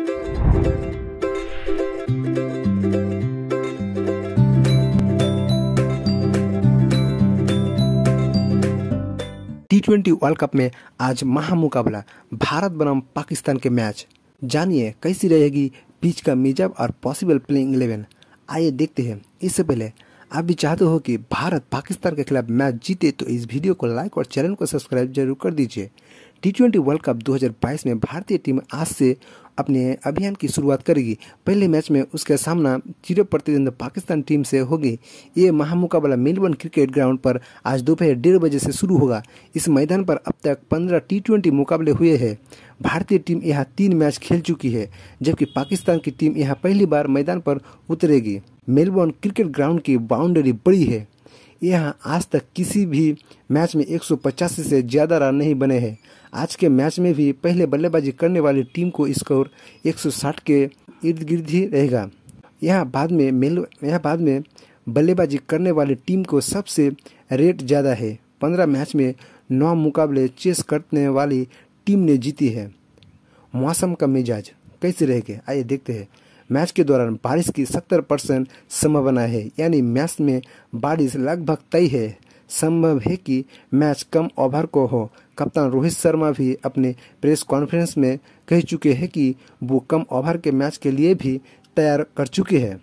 T twenty world cup में आज महामुकाबला भारत बनाम पाकिस्तान के मैच जानिए कैसी रहेगी पिच का मिजब और पॉसिबल प्लेइंग इलेवन आइए देखते हैं इससे पहले आप भी चाहते हो कि भारत पाकिस्तान के खिलाफ मैच जीते तो इस वीडियो को लाइक और चैनल को सब्सक्राइब जरूर कर दीजिए टी ट्वेंटी वर्ल्ड कप 2022 में भारतीय टीम आज से अपने अभियान की शुरुआत करेगी पहले मैच में उसका सामना जीरो प्रतिद्वंद पाकिस्तान टीम से होगी ये महामुकाबला मेलबर्न क्रिकेट ग्राउंड पर आज दोपहर डेढ़ बजे से शुरू होगा इस मैदान पर अब तक पंद्रह टी ट्वेंटी मुकाबले हुए हैं भारतीय टीम यहाँ तीन मैच खेल चुकी है जबकि पाकिस्तान की टीम यहाँ पहली बार मैदान पर उतरेगी मेलबर्न क्रिकेट ग्राउंड की बाउंड्री बड़ी है यहाँ आज तक किसी भी मैच में 185 से ज़्यादा रन नहीं बने हैं आज के मैच में भी पहले बल्लेबाजी करने वाली टीम को स्कोर 160 के इर्द गिर्द ही रहेगा यहाँ बाद में मेल यह बाद में बल्लेबाजी करने वाली टीम को सबसे रेट ज़्यादा है पंद्रह मैच में नौ मुकाबले चेस करने वाली टीम ने जीती है मौसम का मिजाज कैसे रहेगा आइए देखते हैं मैच के दौरान बारिश की 70 परसेंट संभावना है यानी मैच में बारिश लगभग तय है संभव है कि मैच कम ओवर को हो कप्तान रोहित शर्मा भी अपने प्रेस कॉन्फ्रेंस में कह चुके हैं कि वो कम ओवर के मैच के लिए भी तैयार कर चुके हैं